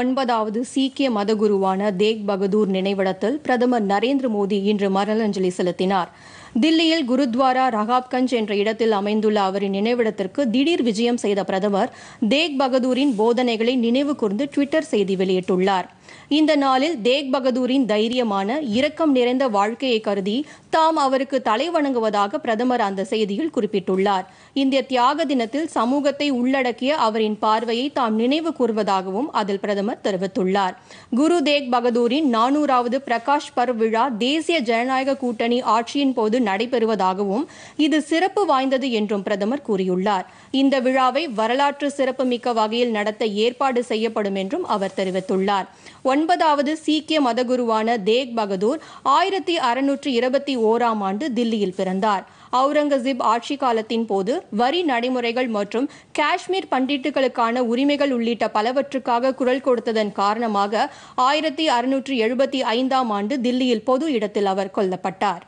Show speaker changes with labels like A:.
A: ஒன்பதாவது சீக்கிய மதகுருவான தேக் பகதூர் நினைவிடத்தில் பிரதமர் நரேந்திர மோடி இன்று மரலஞ்சலி செலுத்தினார் தில்லியில் குருத்வாரா ரகாப்கஞ்ச் என்ற இடத்தில் அமைந்துள்ள அவரின் நினைவிடத்திற்கு திடீர் விஜயம் செய்த பிரதமர் தேக் பகதூரின் போதனைகளை நினைவு கூர்ந்து டுவிட்டர் செய்தி வெளியிட்டுள்ளார் இந்த நாளில் தேக் பகதூரின் தைரியமான இரக்கம் நிறைந்த வாழ்க்கையை கருதி தாம் அவருக்கு தலை வணங்குவதாக பிரதமர் அந்த செய்தியில் குறிப்பிட்டுள்ளார் இந்த தியாக தினத்தில் சமூகத்தை உள்ளடக்கிய அவரின் பார்வையை தாம் நினைவு கூறுவதாகவும் அதில் பிரதமர் தெரிவித்துள்ளார் குரு தேக் பகதூரின் நானூறாவது பிரகாஷ் பர்வ் விழா தேசிய ஜனநாயக கூட்டணி ஆட்சியின் போது நடைபெறுவதாகவும் இது சிறப்பு வாய்ந்தது என்றும் பிரதமர் கூறியுள்ளார் இந்த விழாவை வரலாற்று சிறப்புமிக்க வகையில் நடத்த ஏற்பாடு செய்யப்படும் என்றும் அவர் தெரிவித்துள்ளார் ஒன்பதாவது சீக்கிய மதகுருவான தேக் பகதூர் ஆயிரத்தி அறுநூற்றி இருபத்தி ஓராம் ஆண்டு தில்லியில் பிறந்தார் அவுரங்கசீப் ஆட்சி காலத்தின் போது வரி நடைமுறைகள் மற்றும் காஷ்மீர் பண்டிட்டுகளுக்கான உரிமைகள் உள்ளிட்ட பலவற்றுக்காக குரல் கொடுத்ததன் காரணமாக ஆயிரத்தி அறுநூற்றி எழுபத்தி ஐந்தாம் ஆண்டு தில்லியில் பொது இடத்தில்
B: அவர் கொல்லப்பட்டார்